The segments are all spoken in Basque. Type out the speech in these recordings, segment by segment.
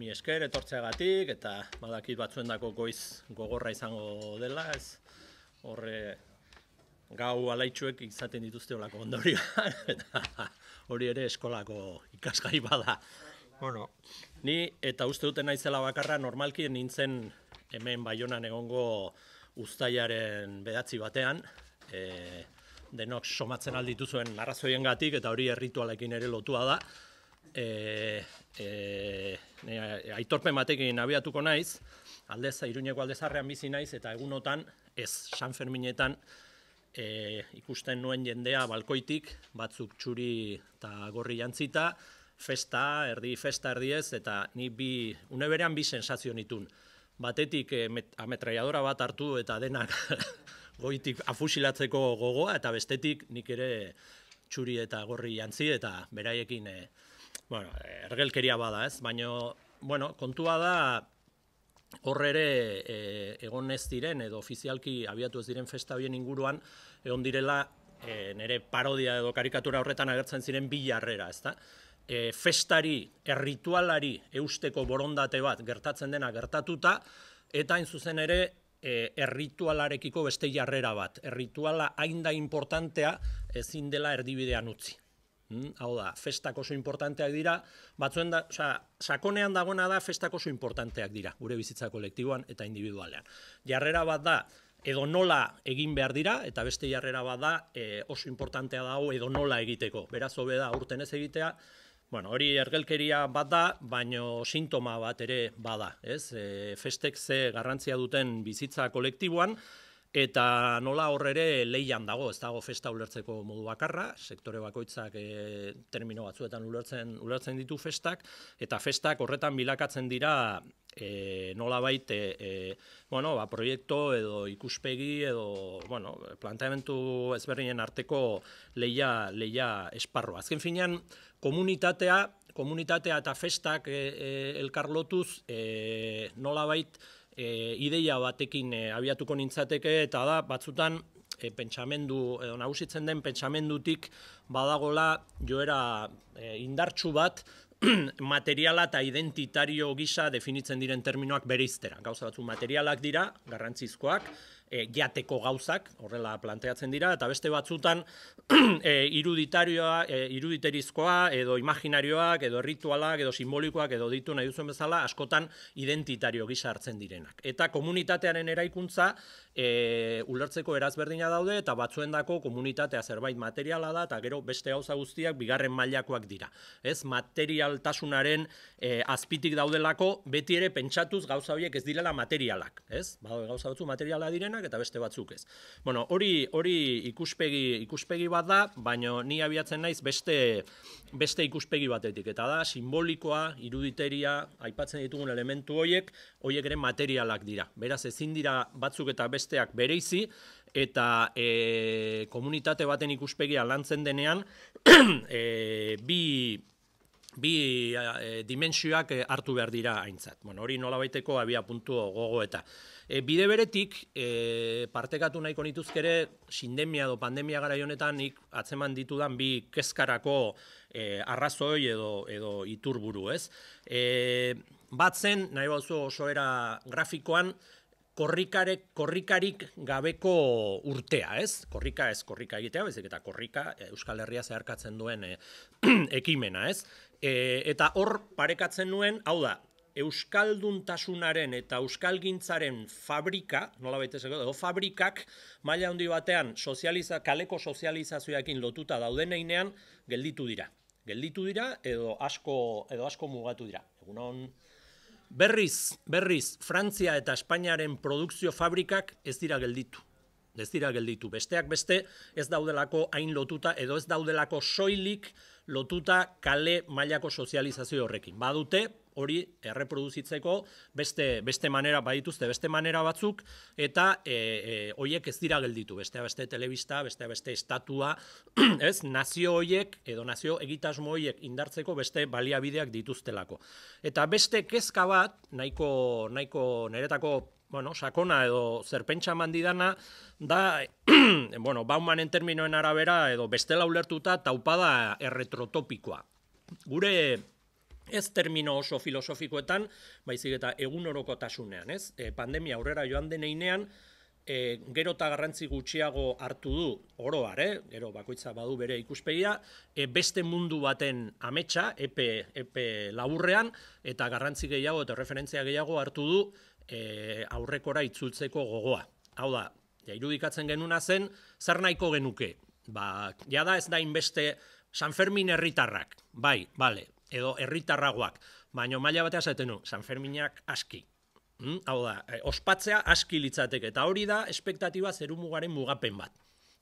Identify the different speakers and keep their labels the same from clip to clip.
Speaker 1: mi esker etortzeagatik eta badakit batzuendako goiz gogorra izango dela, ez horre gau alaitzuek izaten dituzte olako ondorioa eta hori ere eskolako ikasgai bada. Bueno, ni eta uste duten naizela bakarra normalki nintzen hemen baionan egongo uztailaren bedatzi batean, e, denok somatzen alditu zuen arrazoien eta hori herritualekin ere lotua da, e, eh, e, eh, ne, eh, aitorpen batekin abiatuko naiz, aldeza, iruñeko aldezarrean bizi naiz, eta egunotan, ez, San Ferminetan, e, ikusten nuen jendea balkoitik, batzuk txuri eta gorri jantzita, festa, erdi festa erdi ez, eta ni bi, une berean bi sensazio nitun. Batetik e, met, bat hartu eta denak goitik afusilatzeko gogoa, eta bestetik nik ere txuri eta gorri jantzi, eta beraiekin e, Bueno, eh, ergelkeria bada, ez? baino bueno, kontua da, horre ere e, egon ez diren, edo ofizialki abiatu ez diren festa hoien inguruan, egon direla e, nire parodia edo karikatura horretan agertzen ziren bilarrera, ez da? E, festari, erritualari eusteko borondate bat gertatzen dena gertatuta, eta hain zuzen ere e, erritualarekiko beste jarrera bat. Errituala hain da importantea ezin dela erdibidean utzi. Hmm, hau da, festak oso importanteak dira, batzuen da, sakonean dagoena da festak oso importanteak dira, gure bizitza kolektiboan eta individualean. Jarrera bat da, edo nola egin behar dira, eta beste jarrera bat da, e, oso importantea da, edo nola egiteko. Beraz, hobe da, urten ez egitea, Bueno, hori ergelkeria bat da, baino sintoma bat ere bada, ez? E, festek ze garrantzia duten bizitza kolektiboan, Eta nola hor ere leian dago, ez dago festa ulertzeko modu bakarra, sektore bakoitzak eh, termino batzuetan ulertzen, ulertzen ditu festak, eta festak horretan bilakatzen dira e, eh, nola baite e, eh, bueno, ba, proiektu edo ikuspegi edo bueno, planteamentu ezberdinen arteko leia, leia esparro. Azken finean, komunitatea, komunitatea eta festak elkarlotuz e, nola baita e, ideia batekin e, abiatuko nintzateke eta da batzutan e, pentsamendu edo nagusitzen den pentsamendutik badagola joera e, indartsu bat materiala eta identitario gisa definitzen diren terminoak bereiztera. Gauza batzu materialak dira, garrantzizkoak, e, jateko gauzak, horrela planteatzen dira, eta beste batzutan e, iruditarioa, e, iruditerizkoa, edo imaginarioak, edo ritualak, edo simbolikoak, edo ditu nahi duzuen bezala, askotan identitario gisa hartzen direnak. Eta komunitatearen eraikuntza e, ulertzeko erazberdina daude, eta batzuendako komunitatea zerbait materiala da, eta gero beste gauza guztiak bigarren mailakoak dira. Ez materialtasunaren e, azpitik daudelako, beti ere pentsatuz gauza horiek ez direla materialak. Ez? Bado, gauza batzu materiala direnak, eta beste batzuk ez. Bueno, hori hori ikuspegi ikuspegi bat da, baina ni abiatzen naiz beste beste ikuspegi batetik eta da simbolikoa, iruditeria, aipatzen ditugun elementu hoiek, hoiek ere materialak dira. Beraz ezin dira batzuk eta besteak bereizi eta e, komunitate baten ikuspegia lantzen denean e, bi bi e, eh, eh, dimensioak eh, hartu behar dira aintzat. Bueno, hori nola baiteko abia puntu gogo eta. E, bide beretik, partekatu nahiko nituzkere, sindemia edo pandemia gara honetan nik atzeman ditudan bi kezkarako e, arrazoi edo, edo iturburu, ez? E, batzen, nahi bauzu oso era grafikoan, korrikare, korrikarik gabeko urtea, ez? Korrika ez korrika egitea, bezik eta korrika Euskal Herria zeharkatzen duen ekimena, ez? E, eta hor parekatzen nuen, hau da, euskalduntasunaren eta euskalgintzaren fabrika, nola baita edo fabrikak, maila handi batean, sozializa, kaleko sozializazioekin lotuta dauden einean, gelditu dira. Gelditu dira edo asko, edo asko mugatu dira. Egun berriz, berriz, Frantzia eta Espainiaren produkzio fabrikak ez dira gelditu ez dira gelditu. Besteak beste ez daudelako hain lotuta edo ez daudelako soilik lotuta kale mailako sozializazio horrekin. Badute hori erreproduzitzeko beste, beste manera badituzte, beste manera batzuk eta e, e, oiek ez dira gelditu. Beste beste telebista, beste beste estatua, ez nazio oiek edo nazio egitasmo oiek indartzeko beste baliabideak dituztelako. Eta beste kezka bat, nahiko, nahiko neretako bueno, sakona edo zerpentsa mandidana, da, bueno, baumanen terminoen arabera, edo bestela ulertuta, taupada erretrotopikoa. Gure ez termino oso filosofikoetan, baizik eta egun orokotasunean, ez? E, pandemia aurrera joan deneinean, e, gero eta garrantzi gutxiago hartu du oroar, eh? gero bakoitza badu bere ikuspegia, e, beste mundu baten ametsa, epe, epe laburrean, eta garrantzi gehiago eta referentzia gehiago hartu du, e, aurrekora itzultzeko gogoa. Hau da, ja, irudikatzen genuna zen, zer nahiko genuke. Ba, ja da ez da inbeste San Fermin herritarrak, bai, bale, edo herritarragoak. Baina maila batea zaten San Ferminak aski. Mm, hau da, eh, ospatzea aski litzateke. Eta hori da, espektatiba zerumugaren mugapen bat.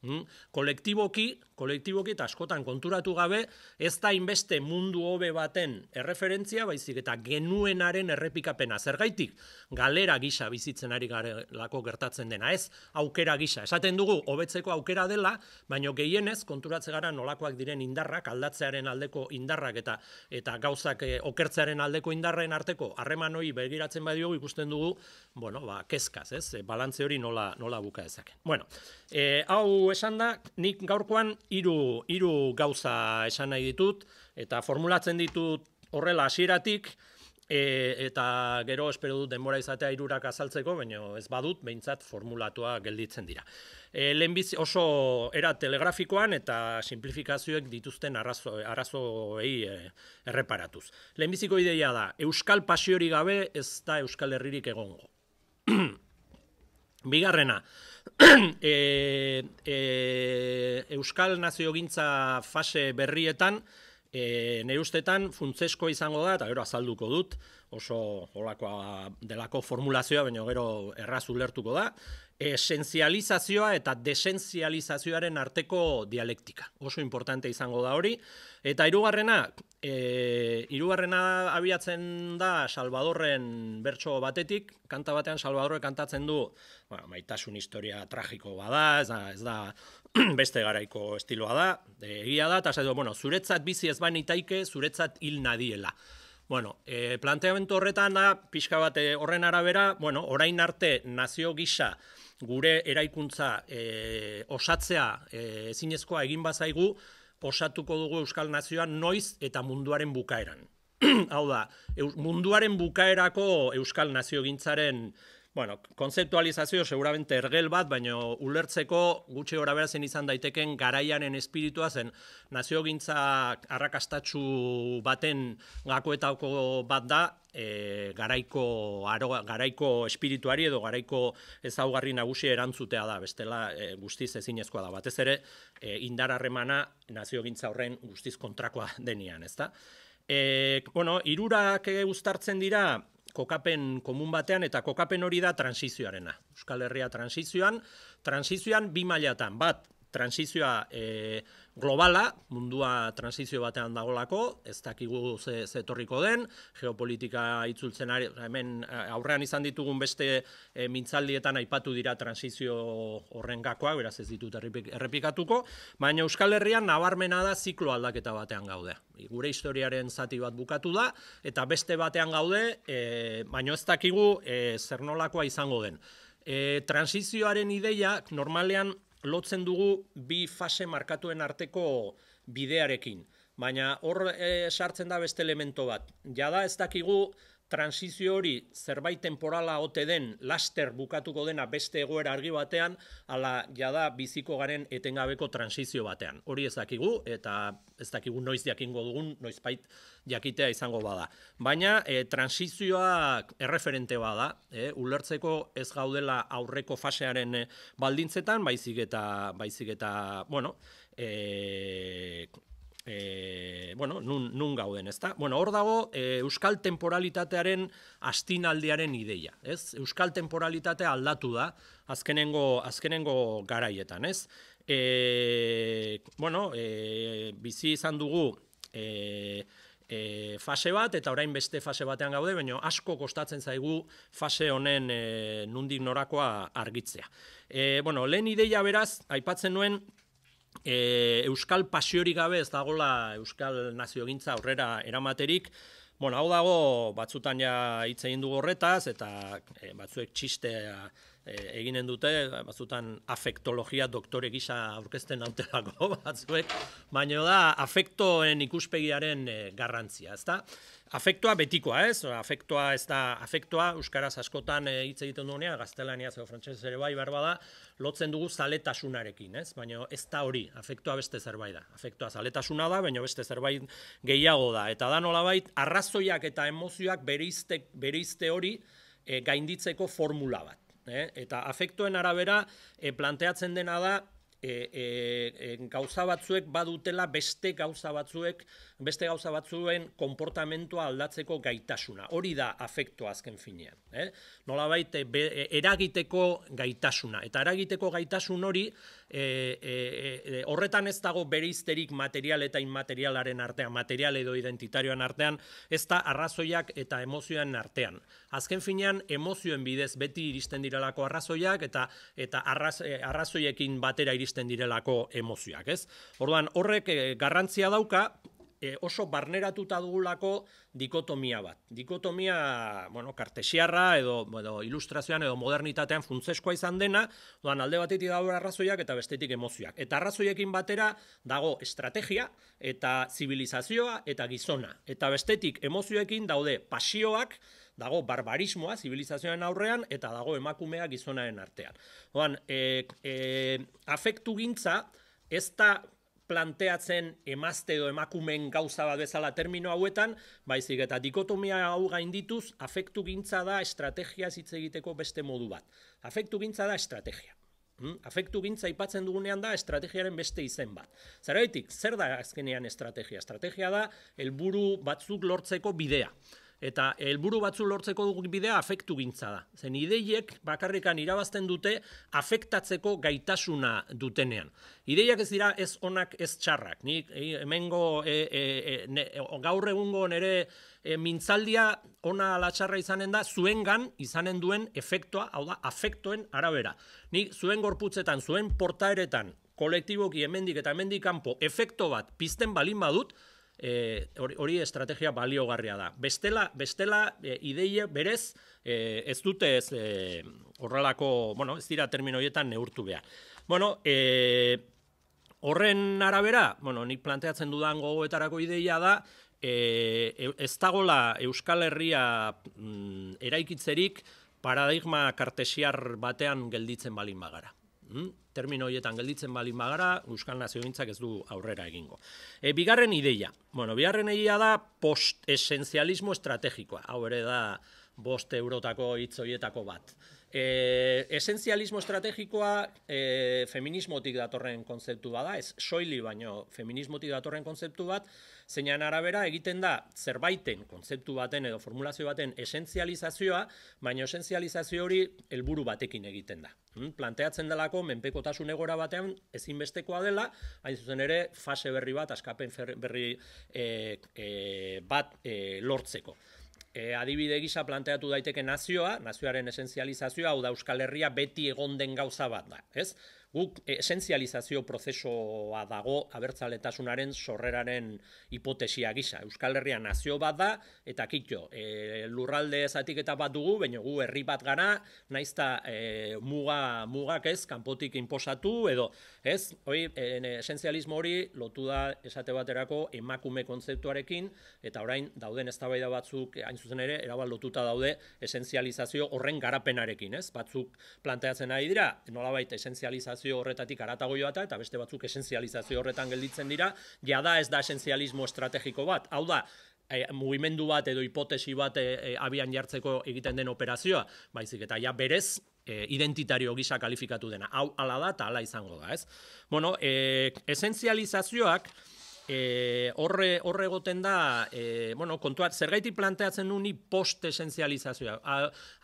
Speaker 1: Mm? Kolektiboki, kolektiboki eta askotan konturatu gabe, ez da inbeste mundu hobe baten erreferentzia, baizik eta genuenaren errepikapena. Zergaitik, galera gisa bizitzen ari garelako gertatzen dena, ez aukera gisa. Esaten dugu, hobetzeko aukera dela, baino gehienez, konturatze gara nolakoak diren indarrak, aldatzearen aldeko indarrak eta eta gauzak eh, okertzearen aldeko indarren arteko, harreman hori begiratzen badiogu ikusten dugu, bueno, ba, kezkaz, ez, balantze hori nola, nola buka dezaken. Bueno, eh, hau esan da, nik gaurkoan hiru hiru gauza esan nahi ditut, eta formulatzen ditut horrela hasieratik, e, eta gero espero dut denbora izatea irurak azaltzeko, baina ez badut, behintzat formulatua gelditzen dira. E, lehenbiz oso era telegrafikoan eta simplifikazioek dituzten arrazo, e, erreparatuz. Lehenbiziko ideia da, Euskal pasiori gabe ez da Euskal Herririk egongo. Bigarrena, e, e, Euskal nazio gintza fase berrietan, e, ustetan, funtzesko izango da, eta gero azalduko dut, oso olakoa delako formulazioa, baina gero erraz ulertuko da, esenzializazioa eta desenzializazioaren arteko dialektika. Oso importante izango da hori. Eta hirugarrena, e, hirugarrena abiatzen da Salvadorren bertso batetik, kanta batean Salvadorre kantatzen du, bueno, maitasun historia tragiko bada, ez da, ez da beste garaiko estiloa da, egia da, eta zaitu, bueno, zuretzat bizi ez banitaike, zuretzat hil nadiela. Bueno, e, planteamentu horretan da, pixka bate horren arabera, bueno, orain arte nazio gisa, gure eraikuntza eh, osatzea eh, ezinezkoa egin bazaigu, posatuko dugu Euskal Nazioan noiz eta munduaren bukaeran. Hau da, munduaren bukaerako Euskal Nazio gintzaren... Bueno, konzeptualizazio seguramente ergel bat, baina ulertzeko gutxi gora berazen izan daiteken garaianen espiritua zen nazio gintza arrakastatxu baten gakoetako bat da, e, garaiko, garaiko espirituari edo garaiko ezaugarri nagusi erantzutea da, bestela e, guztiz ezinezkoa da. Batez ere, e, harremana nazio gintza horren guztiz kontrakoa denian, ezta? E, bueno, irurak e, uztartzen dira, kokapen komun batean eta kokapen hori da transizioarena. Euskal Herria transizioan, transizioan bi mailatan. Bat, transizioa eh globala, mundua transizio batean dagolako, ez dakigu zetorriko ze den, geopolitika itzultzen ari, hemen eh, aurrean izan ditugun beste e, mintzaldietan aipatu dira transizio horren gakoa, beraz ez ditut errepikatuko, baina Euskal Herrian nabarmena da ziklo aldaketa batean gaude. Gure historiaren zati bat bukatu da, eta beste batean gaude, e, baina ez dakigu e, zernolakoa izango den. E, transizioaren ideiak normalean Lotzen dugu bi fase markatuen arteko bidearekin, baina hor eh, sartzen da beste elemento bat. Jada ez dakigu transizio hori zerbait temporala ote den laster bukatuko dena beste egoera argi batean, ala jada biziko garen etengabeko transizio batean. Hori ez dakigu, eta ez dakigu noiz jakingo dugun, noiz bait jakitea izango bada. Baina e, eh, transizioa erreferente bada, e, ulertzeko ez gaudela aurreko fasearen eh, baldintzetan, baizik eta, baizik eta bueno, E, e, bueno, nun, nun gauden, ezta? Bueno, hor dago eh, Euskal Temporalitatearen astinaldiaren ideia, ez? Euskal Temporalitatea aldatu da azkenengo, azkenengo garaietan, ez? E, bueno, e, bizi izan dugu e, e, fase bat, eta orain beste fase batean gaude, baina asko kostatzen zaigu fase honen e, nundik norakoa argitzea. E, bueno, lehen ideia beraz, aipatzen nuen, E, euskal pasiorik gabe ez dagola euskal nazio gintza aurrera eramaterik, bueno, hau dago batzutan ja hitz egin du horretaz eta e, batzuek txiste e, eginen dute, batzutan afektologia doktore gisa aurkezten autelako batzuek, baina da afektoen ikuspegiaren e, garrantzia, ezta? Afektua betikoa, ez? Afektua ez da, afektua, Euskaraz askotan eh, hitz egiten duenean, gaztelania zego frantxez ere bai, berba da, lotzen dugu zaletasunarekin, ez? Baina ez da hori, afektua beste zerbait da. Afektua zaletasuna da, baina beste zerbait gehiago da. Eta da nolabait, arrazoiak eta emozioak bere bereizte hori eh, gainditzeko formula bat. E? Eta afektuen arabera planteatzen dena da, e, e, gauza batzuek badutela beste gauza batzuek, beste gauza batzuen konportamentua aldatzeko gaitasuna. Hori da afektoa azken finean. Eh? Nola baita eh, eh, eragiteko gaitasuna. Eta eragiteko gaitasun hori e, e, horretan ez dago bereizterik material eta inmaterialaren artean, material edo identitarioan artean, ez da arrazoiak eta emozioen artean. Azken finean emozioen bidez beti iristen direlako arrazoiak eta eta arrazoiekin batera iristen direlako emozioak. Ez? Orduan horrek garrantzia dauka E, oso barneratuta dugulako dikotomia bat. Dikotomia, bueno, kartesiarra edo bueno, ilustrazioan edo modernitatean funtzeskoa izan dena, doan alde batetik dago arrazoiak eta bestetik emozioak. Eta arrazoiekin batera dago estrategia eta zibilizazioa eta gizona. Eta bestetik emozioekin daude pasioak, dago barbarismoa zibilizazioan aurrean eta dago emakumea gizonaren artean. Doan, e, e, afektu gintza, Ez da planteatzen emazte edo emakumen gauza bat bezala termino hauetan, baizik eta dikotomia hau gaindituz, afektu gintza da estrategia hitz egiteko beste modu bat. Afektu gintza da estrategia. Hmm? Afektu gintza ipatzen dugunean da estrategiaren beste izen bat. Zeraitik, zer da azkenean estrategia? Estrategia da, helburu batzuk lortzeko bidea. Eta helburu batzu lortzeko dugu bidea afektu gintza da. Zen ideiek bakarrikan irabazten dute afektatzeko gaitasuna dutenean. Ideiak ez dira ez onak ez txarrak. Ni eh, hemengo e, gaur egungo nere e, mintzaldia ona ala txarra izanen da zuengan izanen duen efektua, hau da afektoen arabera. Nik zuen gorputzetan, zuen portaeretan, kolektiboki hemendik eta hemendik kanpo efekto bat pizten balin badut, Eh, hori, estrategia baliogarria da. Bestela, bestela eh, ideia berez e, ez dute ez horrelako, bueno, ez dira terminoietan neurtu behar. Bueno, e, horren arabera, bueno, nik planteatzen dudan gogoetarako ideia da, e, ez dagola Euskal Herria mm, eraikitzerik paradigma kartesiar batean gelditzen balin bagara. Hmm? termino hoietan gelditzen balin bagara, Euskal naziointzak ez du aurrera egingo. E, bigarren ideia, bueno, bigarren ideia da post-esenzialismo estrategikoa, hau ere da bost eurotako hitz hoietako bat. E, esenzialismo estrategikoa e, feminismotik datorren kontzeptu bada, ez soili baino feminismotik datorren konzeptu bat, zeinan arabera egiten da zerbaiten kontzeptu baten edo formulazio baten esenzializazioa, baina esenzializazio hori helburu batekin egiten da. Hmm? Planteatzen delako menpekotasun egora batean ezinbestekoa dela, hain zuzen ere fase berri bat, askapen berri e, e, bat lortzeko e, adibide gisa planteatu daiteke nazioa, nazioaren esenzializazioa, hau da Euskal Herria beti egon den gauza bat da, ez? guk esenzializazio prozesoa dago abertzaletasunaren sorreraren hipotesia gisa. Euskal Herria nazio bat da, eta kitxo, e, lurralde ezatik eta bat dugu, baina gu herri bat gara, naizta e, muga, mugak ez, kanpotik inposatu, edo, ez, hoi, e, hori lotu da esate baterako emakume kontzeptuarekin, eta orain dauden eztabaida batzuk, hain zuzen ere, erabal lotuta daude esenzializazio horren garapenarekin, ez, batzuk planteatzen ari dira, nolabait esenzializazio esentzializazio horretatik aratago joata eta, beste batzuk esentzializazio horretan gelditzen dira, ja da ez da esentzializmo estrategiko bat. Hau da, e, mugimendu bat edo hipotesi bat e, e abian jartzeko egiten den operazioa, baizik eta ja berez, e, identitario gisa kalifikatu dena. Hau ala da eta ala izango da, ez? Bueno, e, esenzializazioak e, horre, horre goten da, e, bueno, kontuat, zer gaiti planteatzen du ni post-esenzializazioa.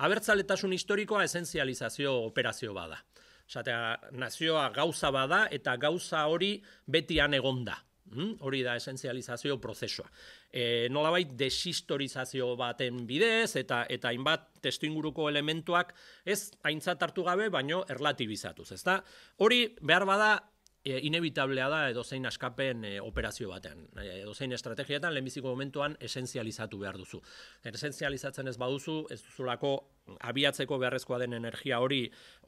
Speaker 1: Abertzaletasun historikoa esentzializazio operazio bada. Zatea, nazioa gauza bada eta gauza hori betian egonda. Hmm? Hori da esenzializazio prozesua. E, nolabait desistorizazio baten bidez eta eta hainbat testu inguruko elementuak ez aintzat hartu gabe, baino erlatibizatuz, ezta? Hori behar bada e, inevitablea da edozein askapen e, operazio batean. E, edozein estrategiatan, lehenbiziko momentuan, esenzializatu behar duzu. Esenzializatzen ez baduzu, ez duzulako abiatzeko beharrezkoa den energia hori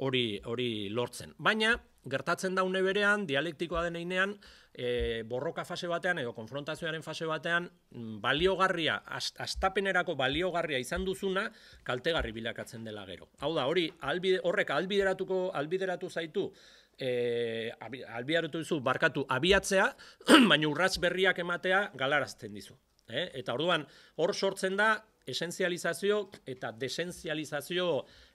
Speaker 1: hori hori lortzen. Baina, gertatzen da une berean, dialektikoa den einean, e, borroka fase batean edo konfrontazioaren fase batean, mm, baliogarria, astapenerako baliogarria izan duzuna, kaltegarri bilakatzen dela gero. Hau da, hori albide, horrek albideratuko, albideratu zaitu, e, albiarutu duzu, barkatu abiatzea, baina urratz berriak ematea galarazten dizu. E? Eta orduan, hor sortzen da, esenzializazio eta desentzializazio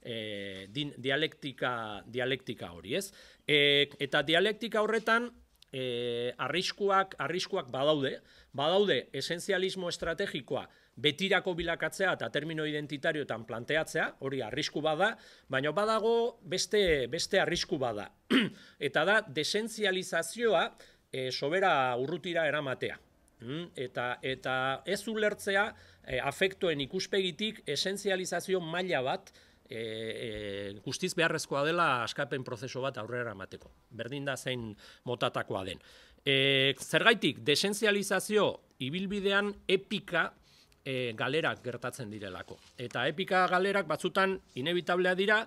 Speaker 1: e, eh, dialektika, dialektika hori, ez? E, eta dialektika horretan, e, arriskuak, arriskuak badaude, badaude esenzialismo estrategikoa betirako bilakatzea eta termino identitarioetan planteatzea, hori arrisku bada, baina badago beste, beste arrisku bada. eta da, desentzializazioa e, eh, sobera urrutira eramatea. Mm, eta, eta ez ulertzea e, eh, afektuen ikuspegitik esentzializazio maila bat, e, e, guztiz beharrezkoa dela askapen prozeso bat aurrera amateko. Berdin da zein motatakoa den. E, zergaitik, desenzializazio ibilbidean epika e, galerak gertatzen direlako. Eta epika galerak batzutan inevitablea dira,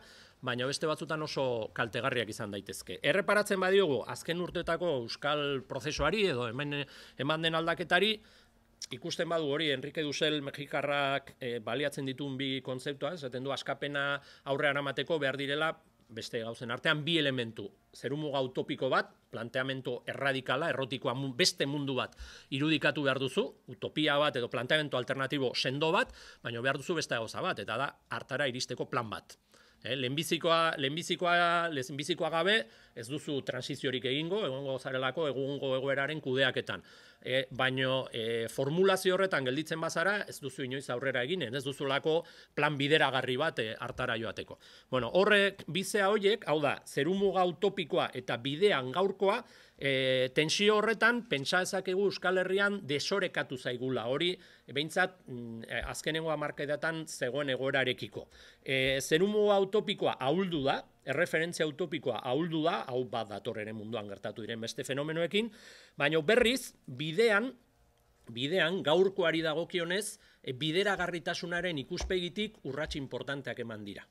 Speaker 1: baina beste batzutan oso kaltegarriak izan daitezke. Erreparatzen badiogu, azken urteetako euskal prozesuari edo hemen eman den aldaketari, ikusten badu hori Enrique Dussel Mexikarrak eh, baliatzen dituen bi kontzeptua, esaten du askapena aurre amateko behar direla beste gauzen artean bi elementu. Zerumuga utopiko bat, planteamento erradikala, errotikoa beste mundu bat irudikatu behar duzu, utopia bat edo planteamento alternatibo sendo bat, baina behar duzu beste gauza bat, eta da hartara iristeko plan bat. Eh, lehenbizikoa, lehenbizikoa, gabe, ez duzu transiziorik egingo, egongo zarelako, egungo egoeraren kudeaketan. E, baino eh, formulazio horretan gelditzen bazara, ez duzu inoiz aurrera eginen, ez duzulako plan bideragarri bat eh, hartara joateko. Bueno, horrek bizea horiek, hau da, zerumuga utopikoa eta bidean gaurkoa, e, eh, tensio horretan, pentsa ezakegu Euskal Herrian desorekatu zaigula, hori behintzat mm, eh, azkenengo amarkedatan zegoen egoerarekiko. E, eh, zerumu autopikoa ahuldu da, erreferentzia autopikoa ahuldu da, hau bat datorren munduan gertatu diren beste fenomenoekin, baina berriz, bidean, bidean, gaurkoari dagokionez, bideragarritasunaren ikuspegitik urrats importanteak eman dira.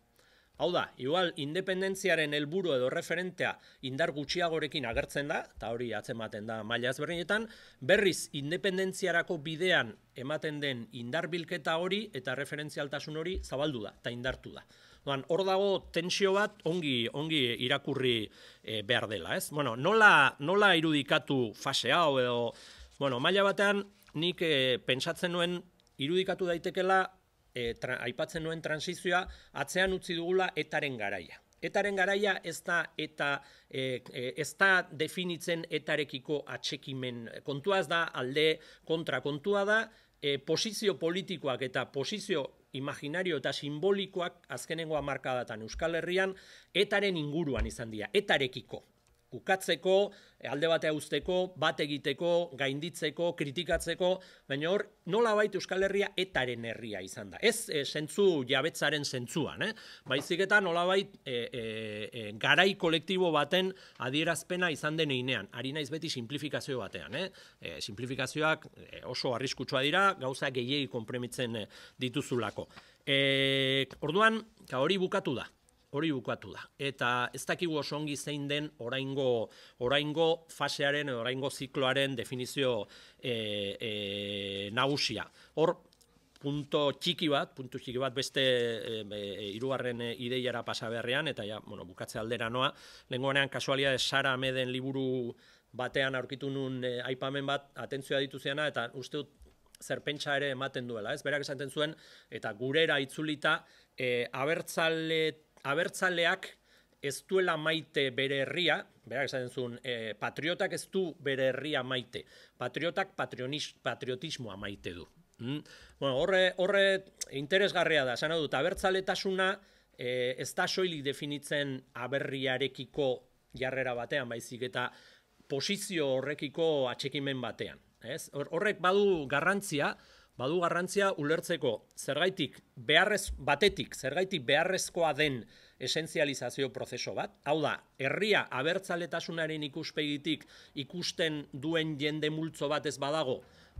Speaker 1: Hau da, igual independentziaren helburu edo referentea indar gutxiagorekin agertzen da, eta hori atzematen da maila ezberdinetan, berriz independentziarako bidean ematen den indar bilketa hori eta referentzialtasun hori zabaldu da, eta indartu da. Doan, hor dago tensio bat ongi, ongi irakurri e, behar dela, ez? Bueno, nola, nola irudikatu fase hau edo, bueno, maila batean nik e, nuen irudikatu daitekela e, aipatzen nuen transizioa, atzean utzi dugula etaren garaia. Etaren garaia ez da, eta, e, e ez da definitzen etarekiko atxekimen kontuaz da, alde kontra kontua da, e, posizio politikoak eta posizio imaginario eta simbolikoak azkenengoa markadatan Euskal Herrian, etaren inguruan izan dira, etarekiko, ukatzeko, alde batea usteko, bat egiteko, gainditzeko, kritikatzeko, baina hor nola bait Euskal Herria etaren herria izan da. Ez e, sentzu jabetzaren sentzuan, eh? baizik eta nola bait e, eh, e, eh, garai kolektibo baten adierazpena izan den einean. Ari naiz beti simplifikazio batean. Eh? E, simplifikazioak oso arriskutsua dira, gauza gehiagik konpremitzen dituzulako. E, orduan, hori bukatu da hori bukatu da. Eta ez dakigu oso ongi zein den oraingo, oraingo fasearen, oraingo zikloaren definizio e, e, nagusia. Hor, punto txiki bat, punto txiki bat beste e, e, irugarren e, ideiara pasa beharrean, eta ja, bueno, bukatze aldera noa, lenguanean kasualia Sara Meden liburu batean aurkitu nun e, aipamen bat atentzioa dituziana, eta uste zerpentsa ere ematen duela, ez? Berak esaten zuen, eta gurera itzulita, e, abertzalet abertzaleak ez duela maite bere herria, berak esaten zuen, e, patriotak ez du bere herria maite, patriotak patriotismoa maite du. Mm? Bueno, horre, horre interesgarria da, esan dut, abertzaletasuna e, ez da soilik definitzen aberriarekiko jarrera batean, baizik eta posizio horrekiko atxekimen batean. Ez? Horrek badu garrantzia, badu garrantzia ulertzeko zergaitik beharrez batetik zergaitik beharrezkoa den esentzializazio prozeso bat. Hau da, herria abertzaletasunaren ikuspegitik ikusten duen jende multzo bat ez badago,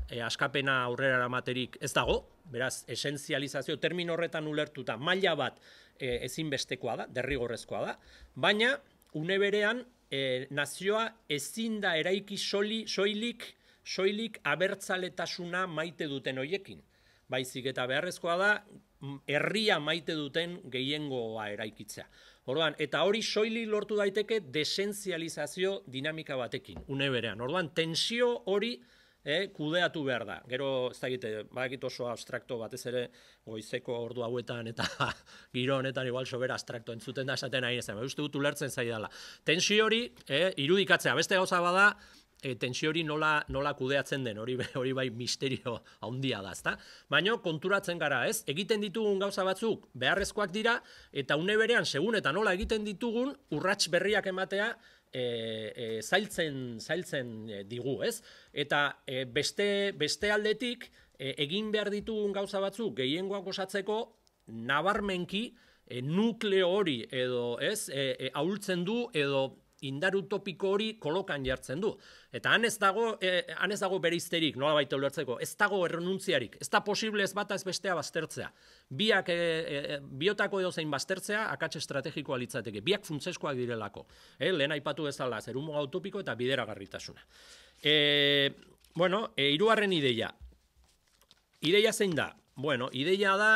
Speaker 1: eh, askapena aurrera amaterik ez dago. Beraz, esentzializazio termino horretan ulertuta maila bat e, ezinbestekoa da, derrigorrezkoa da, baina une berean eh, nazioa ezin da eraiki soli soilik soilik abertzaletasuna maite duten hoiekin. Baizik eta beharrezkoa da, mm, herria maite duten gehiengoa eraikitzea. Orduan, eta hori soili lortu daiteke desentzializazio dinamika batekin, une berean. Orduan, tensio hori eh, kudeatu behar da. Gero, ez da badakit oso abstrakto batez ere, goizeko ordu hauetan eta giro honetan igual sobera abstrakto entzuten da esaten ari ezen. Uste dut ulertzen zaidala. Tensio hori, eh, irudikatzea, beste gauza bada, E, tensio hori nola, nola kudeatzen den, hori, hori bai misterio handia da, ezta? Baina konturatzen gara, ez? Egiten ditugun gauza batzuk beharrezkoak dira, eta une berean, segun eta nola egiten ditugun, urrats berriak ematea e, e, zailtzen, zailtzen e, digu, ez? Eta e, beste, beste aldetik, e, egin behar ditugun gauza batzuk gehiengoak osatzeko, nabarmenki, e, nukleo hori edo ez, e, e, du edo indar utopiko hori kolokan jartzen du. Eta han dago, e, han ez dago beristerik, nolabait ulertzeko, ez dago errenuntziarik. Ez da posible ez bata ez bestea baztertzea. Biak eh, eh, biotako edo zein baztertzea akats estrategikoa litzateke. Biak funtseskoak direlako. Eh, lehen aipatu bezala zerumuga umo utopiko eta bideragarritasuna. Eh, bueno, hirugarren ideia. Ideia zein da? Bueno, ideia da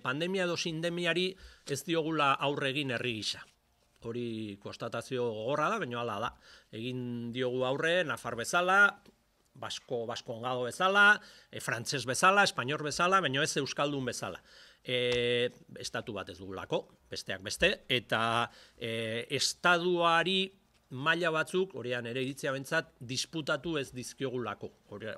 Speaker 1: pandemia edo sindemiari ez diogula aurregin herri gisa hori kostatazio gogorra da, baina hala da. Egin diogu aurre, Nafar bezala, Basko, Basko bezala, e, Frantzes bezala, Espainor bezala, baina ez Euskaldun bezala. E, estatu bat ez dugulako, besteak beste, eta e, estatuari maila batzuk, horian ere iritzia bentsat, disputatu ez dizkiogulako,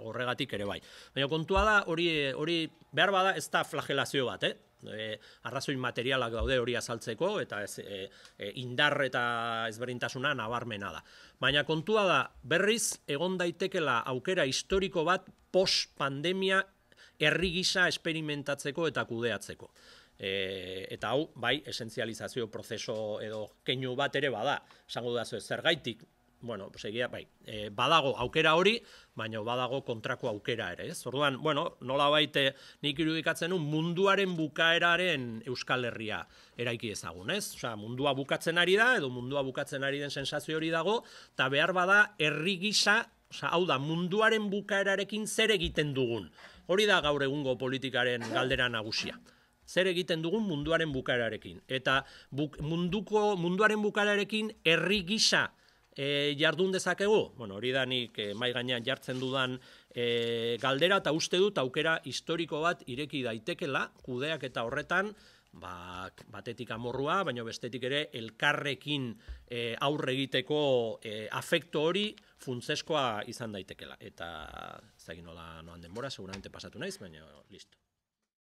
Speaker 1: horregatik ere bai. Baina kontua da, hori behar bada ez da flagelazio bat, eh? e, arrazoin materialak daude hori azaltzeko, eta ez, e, e, indar eta ezberdintasuna nabarmena da. Baina kontua da, berriz, egon daitekela aukera historiko bat post-pandemia herri gisa esperimentatzeko eta kudeatzeko. E, eta hau, bai, esentzializazio prozeso edo keinu bat ere bada. Esango dudazu, zergaitik bueno, pues bai, e, badago aukera hori, baina badago kontrako aukera ere, ez? Orduan, bueno, nola baite eh, nik irudikatzen un munduaren bukaeraren Euskal Herria eraiki ezagun, ez? mundua bukatzen ari da, edo mundua bukatzen ari den sensazio hori dago, eta behar bada herri gisa, hau da, munduaren bukaerarekin zer egiten dugun. Hori da gaur egungo politikaren galdera nagusia. Zer egiten dugun munduaren bukaerarekin. Eta buk, munduko, munduaren bukaerarekin herri gisa, e, jardun dezakegu? Bueno, hori da nik eh, mai gainean jartzen dudan eh, galdera eta uste dut aukera historiko bat ireki daitekela kudeak eta horretan ba, batetik amorrua, baina bestetik ere elkarrekin eh, aurre egiteko e, afekto hori funtzeskoa izan daitekela. Eta ez da nola noan denbora, seguramente pasatu naiz, baina listo.